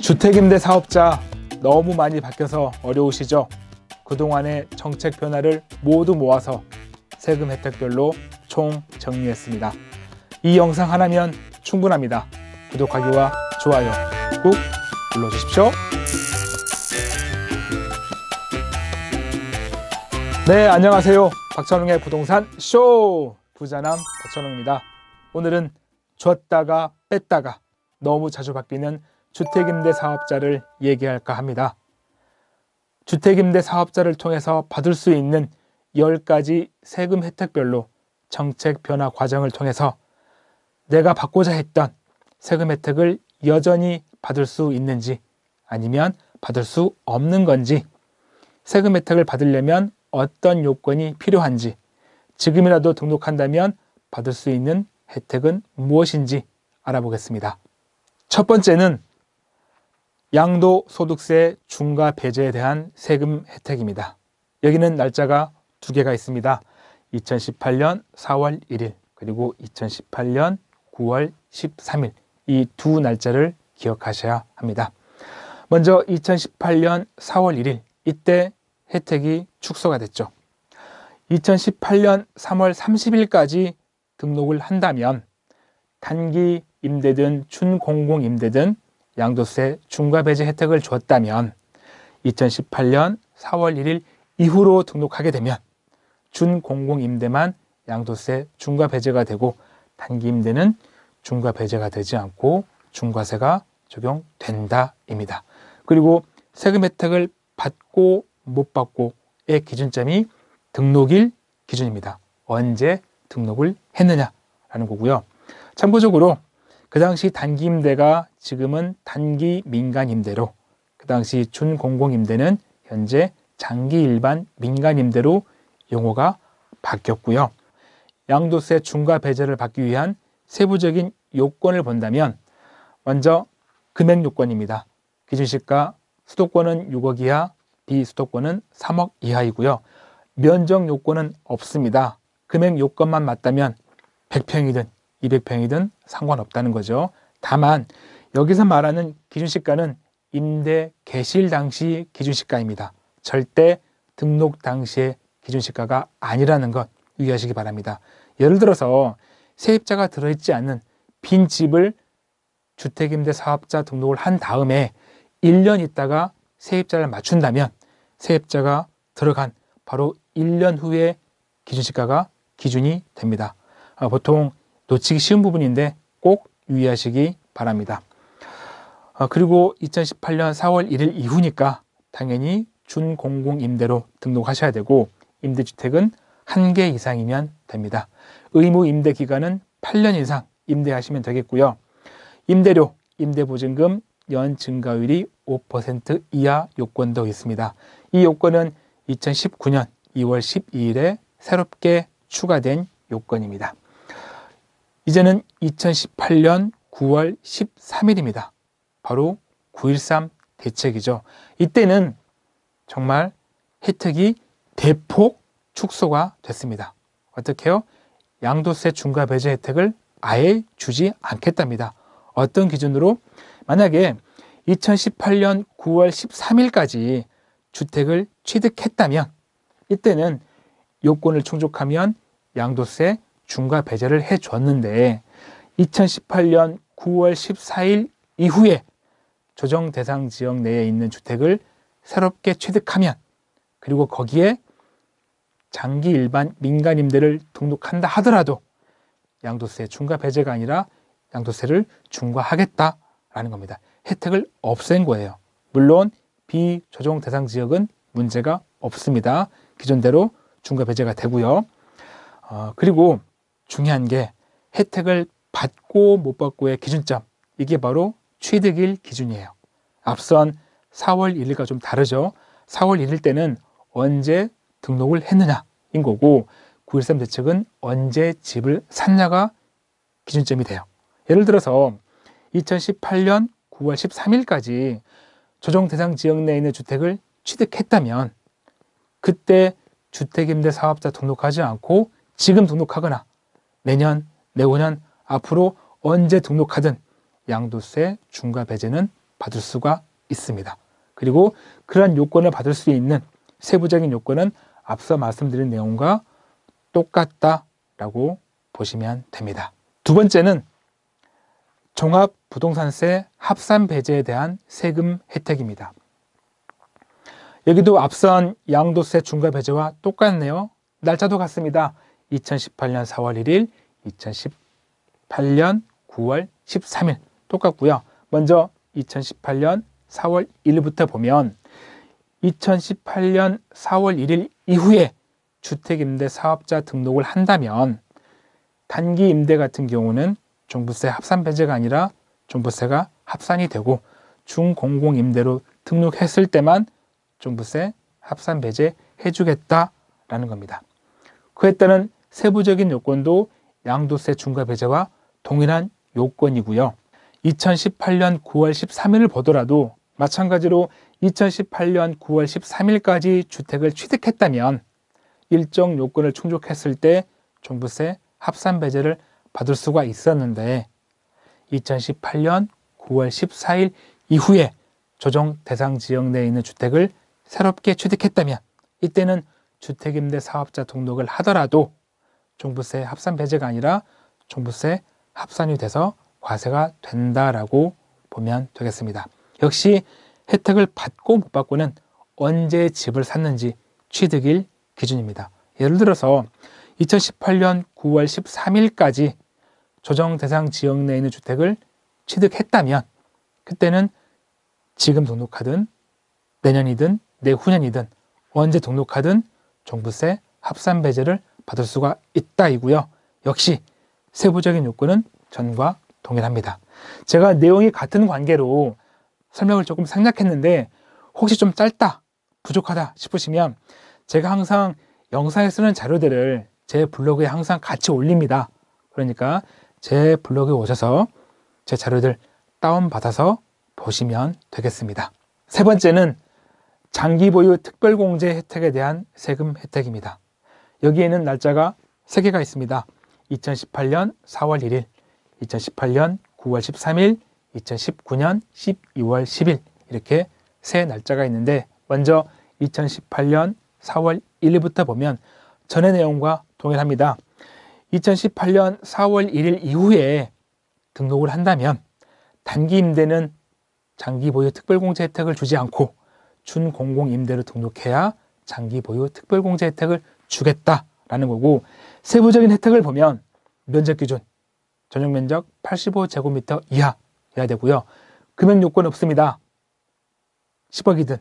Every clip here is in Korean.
주택임대 사업자 너무 많이 바뀌어서 어려우시죠? 그동안의 정책 변화를 모두 모아서 세금 혜택별로 총 정리했습니다. 이 영상 하나면 충분합니다. 구독하기와 좋아요 꾹 눌러주십시오. 네, 안녕하세요. 박찬웅의 부동산 쇼! 부자남 박찬웅입니다. 오늘은 줬다가 뺐다가 너무 자주 바뀌는 주택임대 사업자를 얘기할까 합니다. 주택임대 사업자를 통해서 받을 수 있는 10가지 세금 혜택별로 정책 변화 과정을 통해서 내가 받고자 했던 세금 혜택을 여전히 받을 수 있는지 아니면 받을 수 없는 건지 세금 혜택을 받으려면 어떤 요건이 필요한지 지금이라도 등록한다면 받을 수 있는 혜택은 무엇인지 알아보겠습니다. 첫 번째는 양도 소득세 중과 배제에 대한 세금 혜택입니다. 여기는 날짜가 두 개가 있습니다. 2018년 4월 1일 그리고 2018년 9월 13일 이 두 날짜를 기억하셔야 합니다. 먼저 2018년 4월 1일 이때 혜택이 축소가 됐죠. 2018년 3월 30일까지 등록을 한다면 단기 임대든 준공공 임대든 양도세 중과 배제 혜택을 줬다면 2018년 4월 1일 이후로 등록하게 되면 준공공임대만 양도세 중과 배제가 되고 단기임대는 중과 배제가 되지 않고 중과세가 적용된다입니다. 그리고 세금 혜택을 받고 못 받고의 기준점이 등록일 기준입니다. 언제 등록을 했느냐라는 거고요. 참고적으로 그 당시 단기 임대가 지금은 단기 민간 임대로 그 당시 준공공 임대는 현재 장기 일반 민간 임대로 용어가 바뀌었고요. 양도세 중과 배제를 받기 위한 세부적인 요건을 본다면 먼저 금액 요건입니다. 기준시가 수도권은 6억 이하, 비수도권은 3억 이하이고요. 면적 요건은 없습니다. 금액 요건만 맞다면 100평이든 200평이든 상관없다는 거죠. 다만 여기서 말하는 기준시가는 임대 개실 당시 기준시가입니다. 절대 등록 당시의 기준시가가 아니라는 것 유의하시기 바랍니다. 예를 들어서 세입자가 들어있지 않은 빈 집을 주택임대 사업자 등록을 한 다음에 1년 있다가 세입자를 맞춘다면 세입자가 들어간 바로 1년 후에 기준시가가 기준이 됩니다. 아, 보통 놓치기 쉬운 부분인데 꼭 유의하시기 바랍니다. 아, 그리고 2018년 4월 1일 이후니까 당연히 준공공임대로 등록하셔야 되고 임대주택은 한 개 이상이면 됩니다. 의무 임대 기간은 8년 이상 임대하시면 되겠고요. 임대료, 임대보증금, 연 증가율이 5% 이하 요건도 있습니다. 이 요건은 2019년 2월 12일에 새롭게 추가된 요건입니다. 이제는 2018년 9월 13일입니다. 바로 9.13 대책이죠. 이때는 정말 혜택이 대폭 축소가 됐습니다. 어떻게요? 양도세 중과 배제 혜택을 아예 주지 않겠답니다. 어떤 기준으로? 만약에 2018년 9월 13일까지 주택을 취득했다면 이때는 요건을 충족하면 양도세 중과 배제를 해줬는데 2018년 9월 14일 이후에 조정 대상 지역 내에 있는 주택을 새롭게 취득하면 그리고 거기에 장기 일반 민간 임대를 등록한다 하더라도 양도세 중과 배제가 아니라 양도세를 중과하겠다라는 겁니다. 혜택을 없앤 거예요. 물론 비조정 대상 지역은 문제가 없습니다. 기존대로 중과 배제가 되고요. 어, 그리고 중요한 게 혜택을 받고 못 받고의 기준점. 이게 바로 취득일 기준이에요. 앞선 4월 1일과 좀 다르죠. 4월 1일 때는 언제 등록을 했느냐인 거고 9.13 대책은 언제 집을 샀냐가 기준점이 돼요. 예를 들어서 2018년 9월 13일까지 조정 대상 지역 내에 있는 주택을 취득했다면 그때 주택임대사업자 등록하지 않고 지금 등록하거나 내년, 내후년, 앞으로 언제 등록하든 양도세 중과 배제는 받을 수가 있습니다. 그리고 그러한 요건을 받을 수 있는 세부적인 요건은 앞서 말씀드린 내용과 똑같다라고 보시면 됩니다. 두 번째는 종합 부동산세 합산 배제에 대한 세금 혜택입니다. 여기도 앞선 양도세 중과 배제와 똑같네요. 날짜도 같습니다. 2018년 4월 1일, 2018년 9월 13일 똑같고요. 먼저 2018년 4월 1일부터 보면 2018년 4월 1일 이후에 주택임대 사업자 등록을 한다면 단기 임대 같은 경우는 종부세 합산 배제가 아니라 종부세가 합산이 되고 중공공임대로 등록했을 때만 종부세 합산 배제해주겠다라는 겁니다. 그에 따른 세부적인 요건도 양도세 중과 배제와 동일한 요건이고요. 2018년 9월 13일을 보더라도 마찬가지로 2018년 9월 13일까지 주택을 취득했다면 일정 요건을 충족했을 때 종부세 합산 배제를 받을 수가 있었는데 2018년 9월 14일 이후에 조정 대상 지역 내에 있는 주택을 새롭게 취득했다면 이때는 주택임대 사업자 등록을 하더라도 종부세 합산 배제가 아니라 종부세 합산이 돼서 과세가 된다라고 보면 되겠습니다. 역시 혜택을 받고 못 받고는 언제 집을 샀는지 취득일 기준입니다. 예를 들어서 2018년 9월 13일까지 조정 대상 지역 내에 있는 주택을 취득했다면 그때는 지금 등록하든 내년이든 내후년이든 언제 등록하든 종부세 합산 배제를 받을 수가 있다이고요. 역시 세부적인 요건은 전과 동일합니다. 제가 내용이 같은 관계로 설명을 조금 생략했는데 혹시 좀 짧다, 부족하다 싶으시면 제가 항상 영상에 쓰는 자료들을 제 블로그에 항상 같이 올립니다. 그러니까 제 블로그에 오셔서 제 자료들 다운받아서 보시면 되겠습니다. 세 번째는 장기 보유 특별공제 혜택에 대한 세금 혜택입니다. 여기에는 날짜가 3개가 있습니다. 2018년 4월 1일, 2018년 9월 13일, 2019년 12월 10일 이렇게 세 날짜가 있는데 먼저 2018년 4월 1일부터 보면 전의 내용과 동일합니다. 2018년 4월 1일 이후에 등록을 한다면 단기 임대는 장기 보유 특별공제 혜택을 주지 않고 준공공 임대로 등록해야 장기 보유 특별공제 혜택을 주겠다라는 거고 세부적인 혜택을 보면 면적 기준 전용 면적 85제곱미터 이하여야 되고요. 금액 요건 없습니다. 10억이든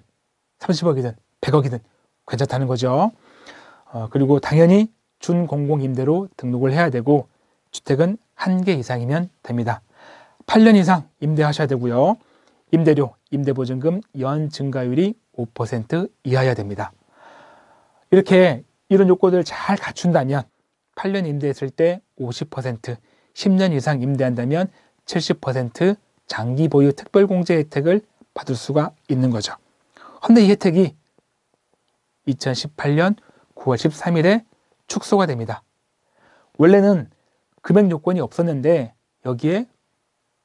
30억이든 100억이든 괜찮다는 거죠. 어, 그리고 당연히 준공공임대로 등록을 해야 되고 주택은 한 개 이상이면 됩니다. 8년 이상 임대하셔야 되고요. 임대료, 임대보증금 연 증가율이 5% 이하여야 됩니다. 이렇게 이런 요건을 들잘 갖춘다면 8년 임대했을 때 50%, 10년 이상 임대한다면 70% 장기 보유 특별공제 혜택을 받을 수가 있는 거죠. 그런데 이 혜택이 2018년 9월 13일에 축소가 됩니다. 원래는 금액 요건이 없었는데 여기에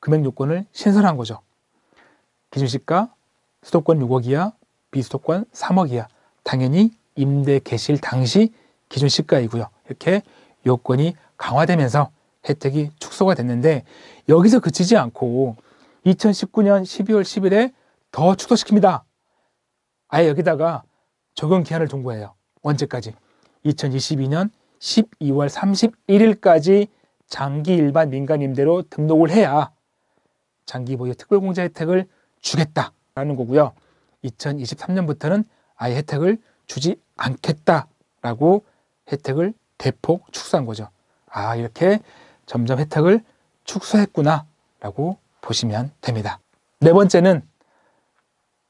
금액 요건을 신설한 거죠. 기준시가 수도권 6억 이하 비수도권 3억 이하 당연히 임대 개시일 당시 기준 시가이고요. 이렇게 요건이 강화되면서 혜택이 축소가 됐는데 여기서 그치지 않고 2019년 12월 10일에 더 축소시킵니다. 아예 여기다가 적용 기한을 동거해요. 언제까지? 2022년 12월 31일까지 장기 일반 민간 임대로 등록을 해야 장기 보유 특별공제 혜택을 주겠다라는 거고요. 2023년부터는 아예 혜택을 주지 않겠다라고 혜택을 대폭 축소한 거죠. 아, 이렇게 점점 혜택을 축소했구나라고 보시면 됩니다. 네 번째는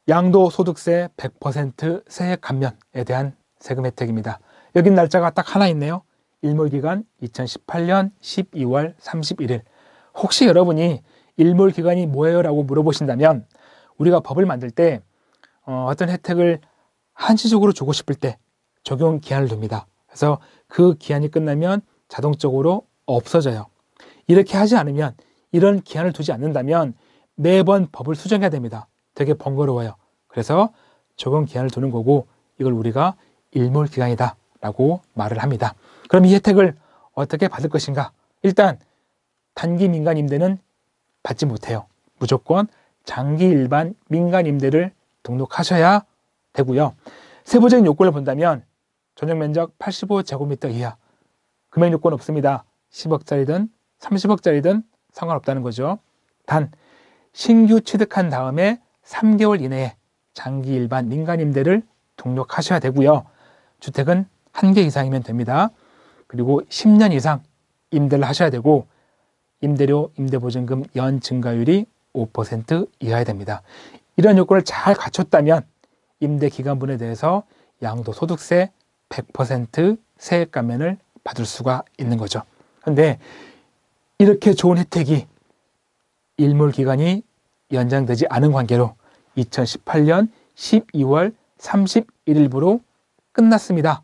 양도소득세 100% 세액 감면에 대한 세금 혜택입니다. 여긴 날짜가 딱 하나 있네요. 일몰기간 2018년 12월 31일. 혹시 여러분이 일몰기간이 뭐예요? 라고 물어보신다면 우리가 법을 만들 때 어, 떤 혜택을 한시적으로 주고 싶을 때 적용 기한을 둡니다. 그래서 그 기한이 끝나면 자동적으로 없어져요. 이렇게 하지 않으면 이런 기한을 두지 않는다면 매번 법을 수정해야 됩니다. 되게 번거로워요. 그래서 적용 기한을 두는 거고 이걸 우리가 일몰 기간이다 라고 말을 합니다. 그럼 이 혜택을 어떻게 받을 것인가? 일단 단기 민간 임대는 받지 못해요. 무조건 장기 일반 민간 임대를 등록하셔야 되고요. 세부적인 요건을 본다면 전용 면적 85제곱미터 이하 금액 요건 없습니다. 10억짜리든 30억짜리든 상관없다는 거죠. 단 신규 취득한 다음에 3개월 이내에 장기 일반 민간 임대를 등록하셔야 되고요. 주택은 한 개 이상이면 됩니다. 그리고 10년 이상 임대를 하셔야 되고 임대료 임대보증금 연 증가율이 5% 이하야 됩니다. 이런 요건을 잘 갖췄다면 임대 기간분에 대해서 양도소득세 100% 세액 감면을 받을 수가 있는 거죠. 그런데 이렇게 좋은 혜택이 일몰 기간이 연장되지 않은 관계로 2018년 12월 31일부로 끝났습니다.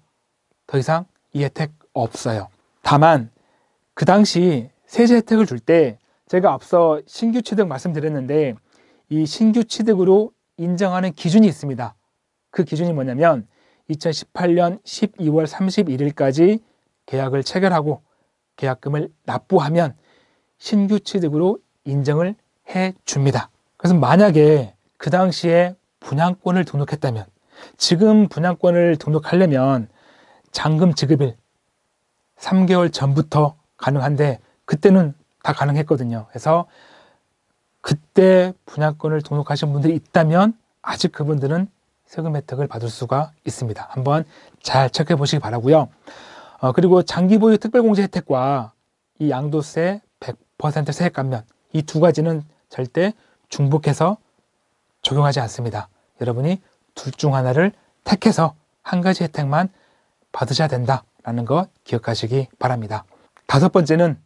더 이상 이 혜택 없어요. 다만 그 당시 세제 혜택을 줄 때 제가 앞서 신규 취득 말씀드렸는데 이 신규 취득으로 인정하는 기준이 있습니다. 그 기준이 뭐냐면 2018년 12월 31일까지 계약을 체결하고 계약금을 납부하면 신규 취득으로 인정을 해 줍니다. 그래서 만약에 그 당시에 분양권을 등록했다면 지금 분양권을 등록하려면 잔금 지급일 3개월 전부터 가능한데 그때는 다 가능했거든요. 그래서 그때 분양권을 등록하신 분들이 있다면 아직 그분들은 세금 혜택을 받을 수가 있습니다. 한번 잘 체크해 보시기 바라고요. 어, 그리고 장기 보유 특별공제 혜택과 이 양도세 100% 세액 감면 이 두 가지는 절대 중복해서 적용하지 않습니다. 여러분이 둘 중 하나를 택해서 한 가지 혜택만 받으셔야 된다라는 거 기억하시기 바랍니다. 다섯 번째는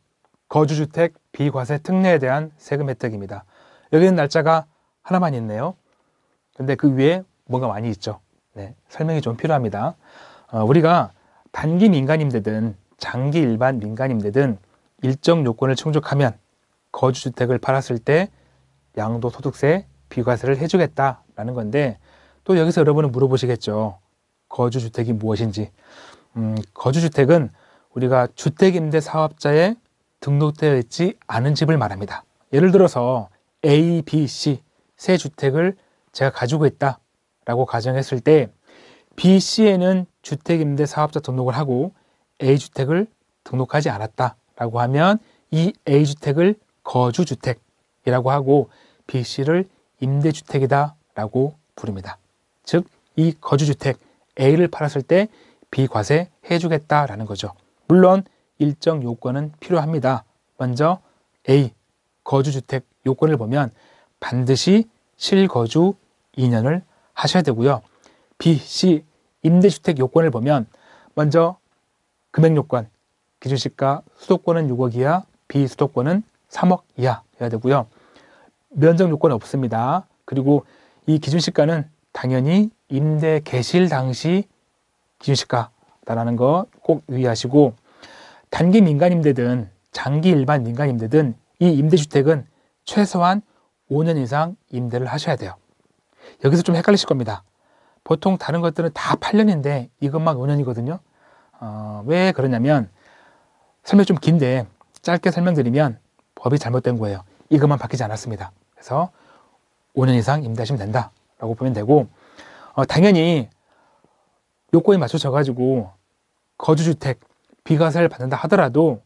거주주택 비과세 특례에 대한 세금 혜택입니다. 여기는 날짜가 하나만 있네요. 근데 그 위에 뭔가 많이 있죠. 네, 설명이 좀 필요합니다. 어, 우리가 단기 민간임대든 장기 일반 민간임대든 일정 요건을 충족하면 거주주택을 팔았을 때 양도소득세 비과세를 해주겠다라는 건데 또 여기서 여러분은 물어보시겠죠. 거주주택이 무엇인지. 음, 거주주택은 우리가 주택임대 사업자에 등록되어 있지 않은 집을 말합니다. 예를 들어서 A, B, C 세 주택을 제가 가지고 있다. 라고 가정했을 때 B, C에는 주택임대 사업자 등록을 하고 A주택을 등록하지 않았다 라고 하면 이 A주택을 거주주택이라고 하고 B, C를 임대주택이다 라고 부릅니다. 즉, 이 거주주택 A를 팔았을 때 b 과세 해주겠다라는 거죠. 물론 일정 요건은 필요합니다. 먼저 A, 거주주택 요건을 보면 반드시 실거주 2년을 하셔야 되고요. B, C 임대주택 요건을 보면 먼저 금액 요건, 기준시가 수도권은 6억 이하, 비수도권은 3억 이하여야 되고요. 면적 요건 없습니다. 그리고 이 기준시가는 당연히 임대 개실 당시 기준시가라는거 꼭 유의하시고 단기 민간임대든 장기 일반 민간임대든 이 임대주택은 최소한 5년 이상 임대를 하셔야 돼요. 여기서 좀 헷갈리실 겁니다. 보통 다른 것들은 다 8년인데 이것만 5년이거든요. 어, 왜 그러냐면 설명이 좀 긴데 짧게 설명드리면 법이 잘못된 거예요. 이것만 바뀌지 않았습니다. 그래서 5년 이상 임대하시면 된다라고 보면 되고 어, 당연히 요건에 맞춰져 가지고 거주주택 비과세를 받는다 하더라도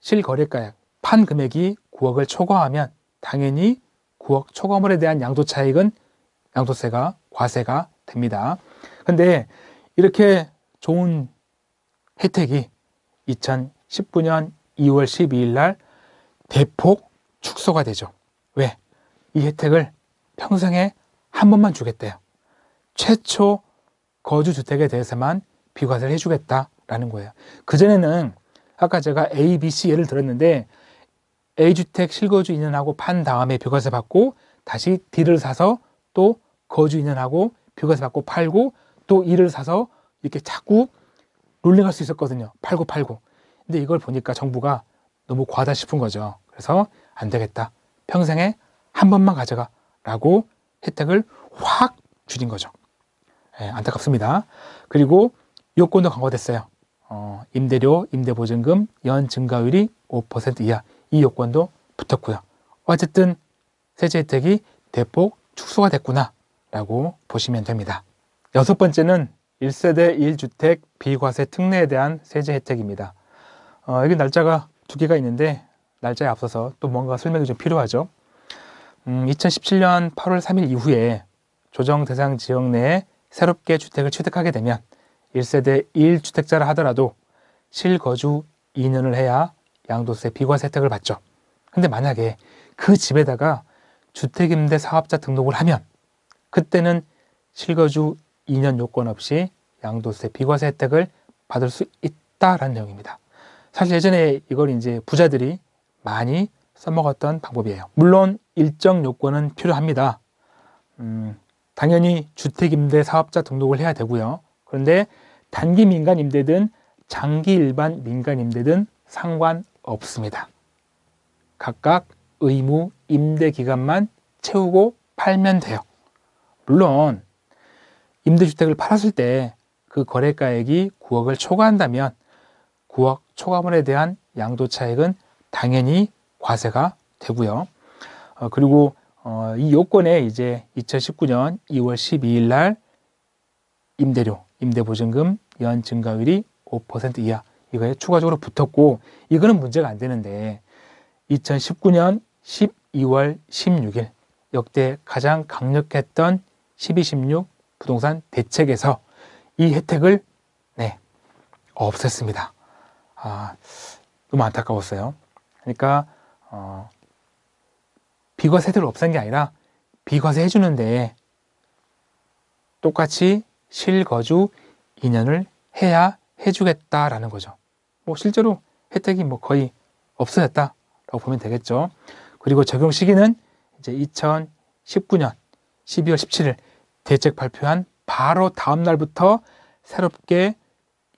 실거래가액 판 금액이 9억을 초과하면 당연히 9억 초과물에 대한 양도 차익은 양도세가 과세가 됩니다. 근데 이렇게 좋은 혜택이 2019년 2월 12일 날 대폭 축소가 되죠. 왜? 이 혜택을 평생에 한 번만 주겠대요. 최초 거주주택에 대해서만 비과세를 해주겠다라는 거예요. 그전에는 아까 제가 A, B, C 예를 들었는데 A주택 실거주 인연하고 판 다음에 비과세 받고 다시 D를 사서 또 거주인연하고 비과세 받고 팔고 또 일을 사서 이렇게 자꾸 롤링할 수 있었거든요. 팔고 팔고. 근데 이걸 보니까 정부가 너무 과하다 싶은 거죠. 그래서 안 되겠다. 평생에 한 번만 가져가. 라고 혜택을 확 줄인 거죠. 예, 안타깝습니다. 그리고 요건도 강화됐어요. 어, 임대료, 임대보증금, 연 증가율이 5% 이하. 이 요건도 붙었고요. 어쨌든 세제 혜택이 대폭 축소가 됐구나라고 보시면 됩니다. 여섯 번째는 1세대 1주택 비과세 특례에 대한 세제 혜택입니다. 어, 여기 날짜가 두 개가 있는데 날짜에 앞서서 또 뭔가 설명이 좀 필요하죠. 음, 2017년 8월 3일 이후에 조정 대상 지역 내에 새롭게 주택을 취득하게 되면 1세대 1주택자라 하더라도 실거주 2년을 해야 양도세 비과세 혜택을 받죠. 근데 만약에 그 집에다가 주택임대 사업자 등록을 하면 그때는 실거주 2년 요건 없이 양도세 비과세 혜택을 받을 수 있다라는 내용입니다. 사실 예전에 이걸 이제 부자들이 많이 써먹었던 방법이에요. 물론 일정 요건은 필요합니다. 음, 당연히 주택임대 사업자 등록을 해야 되고요. 그런데 단기 민간 임대든 장기 일반 민간 임대든 상관없습니다. 각각 의무 임대 기간만 채우고 팔면 돼요. 물론 임대주택을 팔았을 때 그 거래가액이 9억을 초과한다면 9억 초과물에 대한 양도 차액은 당연히 과세가 되고요. 어, 그리고 어, 이 요건에 이제 2019년 2월 12일 날 임대료, 임대보증금 연 증가율이 5% 이하 이거에 추가적으로 붙었고 이거는 문제가 안 되는데 2019년 10 2월 16일 역대 가장 강력했던 1216 부동산 대책에서 이 혜택을 네, 없앴습니다. 아, 너무 안타까웠어요. 그러니까 어, 비과세를 없앤 게 아니라 비과세 해주는데 똑같이 실거주 2년을 해야 해주겠다라는 거죠. 뭐 실제로 혜택이 뭐 거의 없어졌다라고 보면 되겠죠. 그리고 적용 시기는 이제 2019년 12월 17일 대책 발표한 바로 다음 날부터 새롭게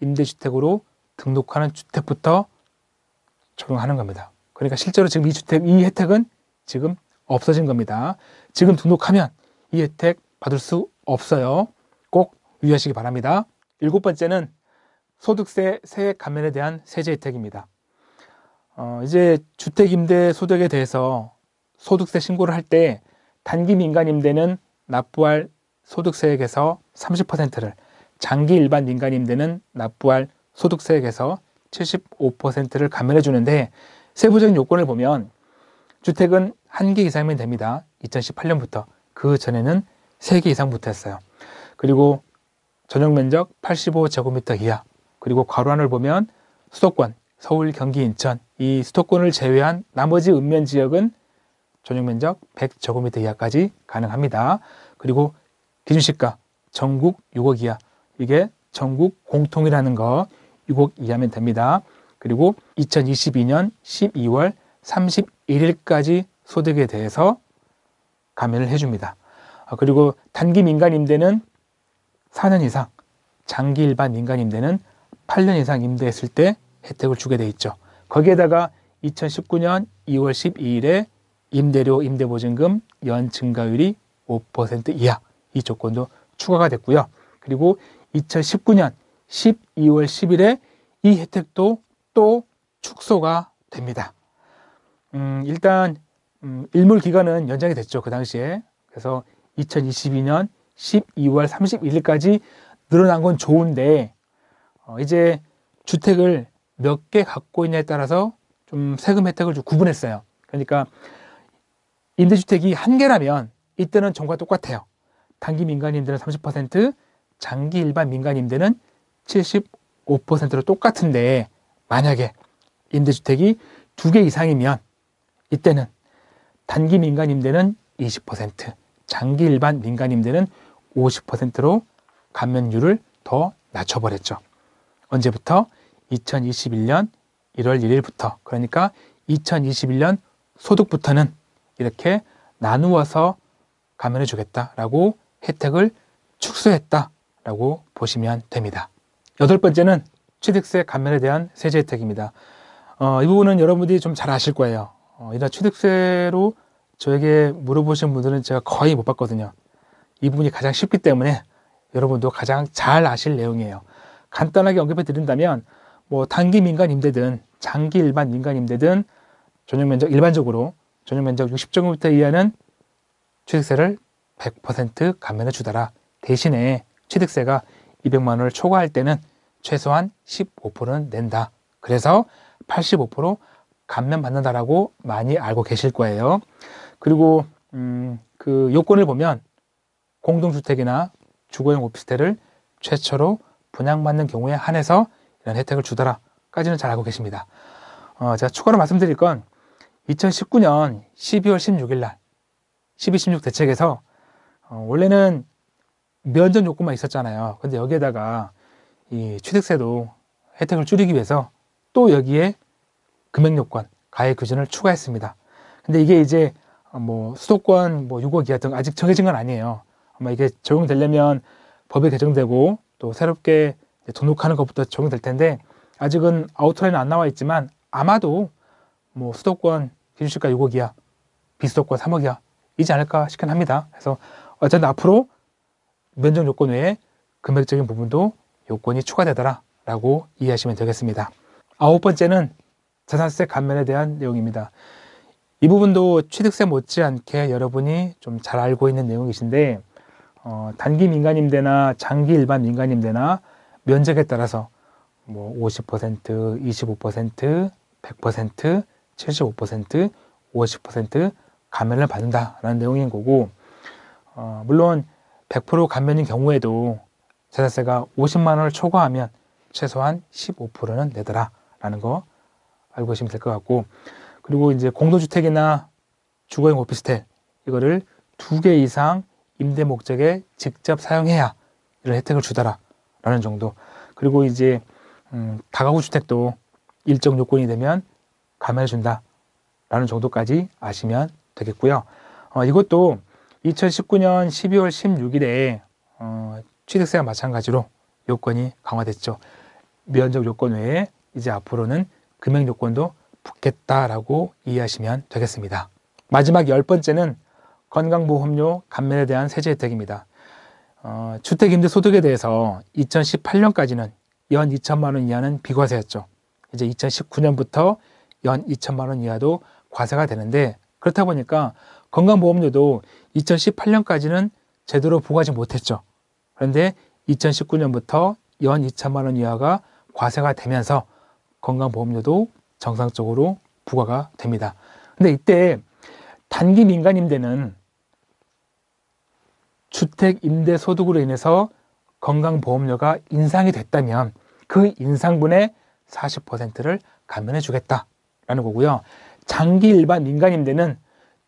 임대주택으로 등록하는 주택부터 적용하는 겁니다. 그러니까 실제로 지금 이 주택, 이 혜택은 지금 없어진 겁니다. 지금 등록하면 이 혜택 받을 수 없어요. 꼭 유의하시기 바랍니다. 일곱 번째는 소득세 세액 감면에 대한 세제 혜택입니다. 어, 이제 주택임대 소득에 대해서 소득세 신고를 할 때 단기 민간임대는 납부할 소득세액에서 30%를 장기 일반 민간임대는 납부할 소득세액에서 75%를 감면해 주는데 세부적인 요건을 보면 주택은 한 개 이상이면 됩니다. 2018년부터 그 전에는 세 개 이상부터 했어요. 그리고 전용 면적 85제곱미터 이하 그리고 괄호안을 보면 수도권, 서울, 경기, 인천 이 수도권을 제외한 나머지 읍면 지역은 전용 면적 100제곱미터 이하까지 가능합니다. 그리고 기준시가 전국 6억 이하 이게 전국 공통이라는 거 6억 이하면 됩니다. 그리고 2022년 12월 31일까지 소득에 대해서 감면을 해줍니다. 아, 그리고 단기 민간 임대는 4년 이상, 장기 일반 민간 임대는 8년 이상 임대했을 때 혜택을 주게 돼 있죠. 거기에다가 2019년 2월 12일에 임대료 임대보증금 연 증가율이 5% 이하 이 조건도 추가가 됐고요. 그리고 2019년 12월 10일에 이 혜택도 또 축소가 됩니다. 음, 일단 음, 일몰 기간은 연장이 됐죠. 그 당시에. 그래서 2022년 12월 31일까지 늘어난 건 좋은데 어, 이제 주택을 몇개 갖고 있냐에 따라서 좀 세금 혜택을 좀 구분했어요. 그러니까 임대주택이 한 개라면 이때는 정부가 똑같아요. 단기 민간 임대는 30%, 장기 일반 민간 임대는 75%로 똑같은데 만약에 임대주택이 두 개 이상이면 이때는 단기 민간 임대는 20%, 장기 일반 민간 임대는 50%로 감면율을 더 낮춰버렸죠. 언제부터? 2021년 1월 1일부터 그러니까 2021년 소득부터는 이렇게 나누어서 감면해 주겠다라고 혜택을 축소했다라고 보시면 됩니다. 여덟 번째는 취득세 감면에 대한 세제 혜택입니다. 어, 이 부분은 여러분들이 좀 잘 아실 거예요. 어, 이런 취득세로 저에게 물어보신 분들은 제가 거의 못 봤거든요. 이 부분이 가장 쉽기 때문에 여러분도 가장 잘 아실 내용이에요. 간단하게 언급해 드린다면 뭐 단기 민간 임대든 장기 일반 민간 임대든 전용 면적 일반적으로 전용 면적 60제곱미터 이하는 취득세를 100% 감면해 주더라. 대신에 취득세가 200만 원을 초과할 때는 최소한 15%는 낸다. 그래서 85% 감면받는다라고 많이 알고 계실 거예요. 그리고 음, 그 요건을 보면 공동주택이나 주거용 오피스텔을 최초로 분양받는 경우에 한해서 이런 혜택을 주더라까지는 잘 알고 계십니다. 어, 제가 추가로 말씀드릴 건 2019년 12월 16일 날 12, 16 대책에서 어, 원래는 면전 요건만 있었잖아요. 근데 여기에다가 이 취득세도 혜택을 줄이기 위해서 또 여기에 금액 요건, 가액 규준을 추가했습니다. 근데 이게 이제 뭐 수도권 뭐 6억 이하 등 아직 정해진 건 아니에요. 아마 이게 적용되려면 법이 개정되고 또 새롭게 등록하는 것부터 적용될 텐데 아직은 아웃라인은 안 나와 있지만 아마도 뭐 수도권 기준시가 6억이야 비수도권 3억이야 이지 않을까 싶긴 합니다. 그래서 어쨌든 앞으로 면적 요건 외에 금액적인 부분도 요건이 추가되더라라고 이해하시면 되겠습니다. 아홉 번째는 자산세 감면에 대한 내용입니다. 이 부분도 취득세 못지않게 여러분이 좀 잘 알고 있는 내용이신데 어, 단기 민간임대나 장기 일반 민간임대나 면적에 따라서 뭐 50%, 25%, 100%, 75%, 50% 감면을 받는다라는 내용인 거고 어, 물론 100% 감면인 경우에도 재산세가 50만 원을 초과하면 최소한 15%는 내더라라는 거 알고 계시면 될 것 같고 그리고 이제 공동주택이나 주거용 오피스텔 이거를 두 개 이상 임대 목적에 직접 사용해야 이런 혜택을 주더라 라는 정도. 그리고 이제 음, 다가구 주택도 일정 요건이 되면 감면해 준다 라는 정도까지 아시면 되겠고요. 어, 이것도 2019년 12월 16일에 어, 취득세와 마찬가지로 요건이 강화됐죠. 면적 요건 외에 이제 앞으로는 금액 요건도 붙겠다라고 이해하시면 되겠습니다. 마지막 열 번째는 건강보험료 감면에 대한 세제 혜택입니다. 어, 주택임대소득에 대해서 2018년까지는 연 2천만 원 이하는 비과세였죠. 이제 2019년부터 연 2천만 원 이하도 과세가 되는데 그렇다 보니까 건강보험료도 2018년까지는 제대로 부과하지 못했죠. 그런데 2019년부터 연 2천만 원 이하가 과세가 되면서 건강보험료도 정상적으로 부과가 됩니다. 근데 이때 단기 민간임대는 주택 임대 소득으로 인해서 건강보험료가 인상이 됐다면 그 인상분의 40%를 감면해 주겠다라는 거고요. 장기 일반 민간 임대는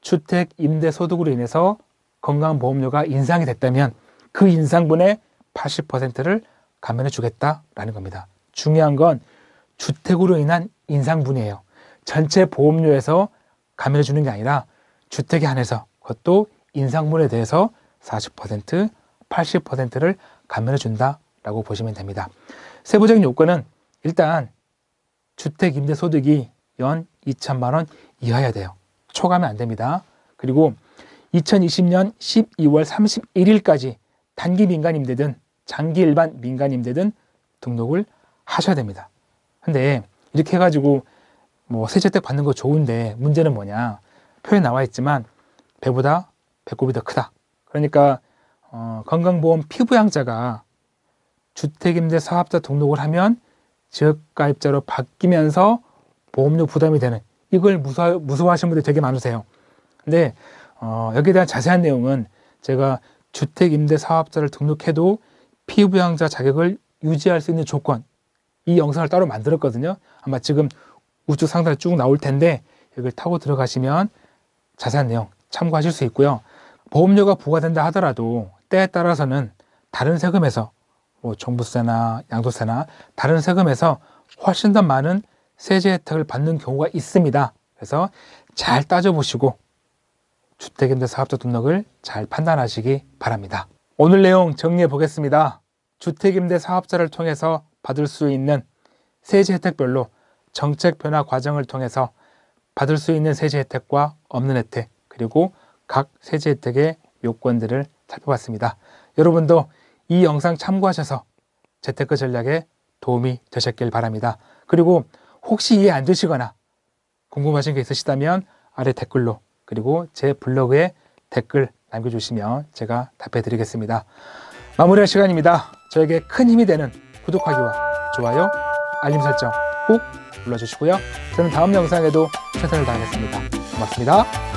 주택 임대 소득으로 인해서 건강보험료가 인상이 됐다면 그 인상분의 80%를 감면해 주겠다라는 겁니다. 중요한 건 주택으로 인한 인상분이에요. 전체 보험료에서 감면해 주는 게 아니라 주택에 한해서 그것도 인상분에 대해서 40%, 80%를 감면해 준다라고 보시면 됩니다. 세부적인 요건은 일단 주택 임대 소득이 연 2천만 원 이하여야 돼요. 초과하면 안 됩니다. 그리고 2020년 12월 31일까지 단기 민간 임대든 장기 일반 민간 임대든 등록을 하셔야 됩니다. 근데 이렇게 해가지고 뭐 세제택 받는 거 좋은데 문제는 뭐냐 표에 나와 있지만 배보다 배꼽이 더 크다 그러니까 어, 건강보험 피부양자가 주택임대 사업자 등록을 하면 지역가입자로 바뀌면서 보험료 부담이 되는 이걸 무서, 무서워하시는 분들이 되게 많으세요. 근데 어, 여기에 대한 자세한 내용은 제가 주택임대사업자를 등록해도 피부양자 자격을 유지할 수 있는 조건 이 영상을 따로 만들었거든요. 아마 지금 우측 상단에 쭉 나올 텐데 여기를 타고 들어가시면 자세한 내용 참고하실 수 있고요. 보험료가 부과된다 하더라도 때에 따라서는 다른 세금에서 뭐 종부세나 양도세나 다른 세금에서 훨씬 더 많은 세제 혜택을 받는 경우가 있습니다. 그래서 잘 따져보시고 주택임대 사업자 등록을 잘 판단하시기 바랍니다. 오늘 내용 정리해 보겠습니다. 주택임대 사업자를 통해서 받을 수 있는 세제 혜택별로 정책 변화 과정을 통해서 받을 수 있는 세제 혜택과 없는 혜택 그리고 각 세제 혜택의 요건들을 살펴봤습니다. 여러분도 이 영상 참고하셔서 재테크 전략에 도움이 되셨길 바랍니다. 그리고 혹시 이해 안 되시거나 궁금하신 게 있으시다면 아래 댓글로 그리고 제 블로그에 댓글 남겨주시면 제가 답해드리겠습니다. 마무리할 시간입니다. 저에게 큰 힘이 되는 구독하기와 좋아요, 알림 설정 꼭 눌러주시고요. 저는 다음 영상에도 최선을 다하겠습니다. 고맙습니다.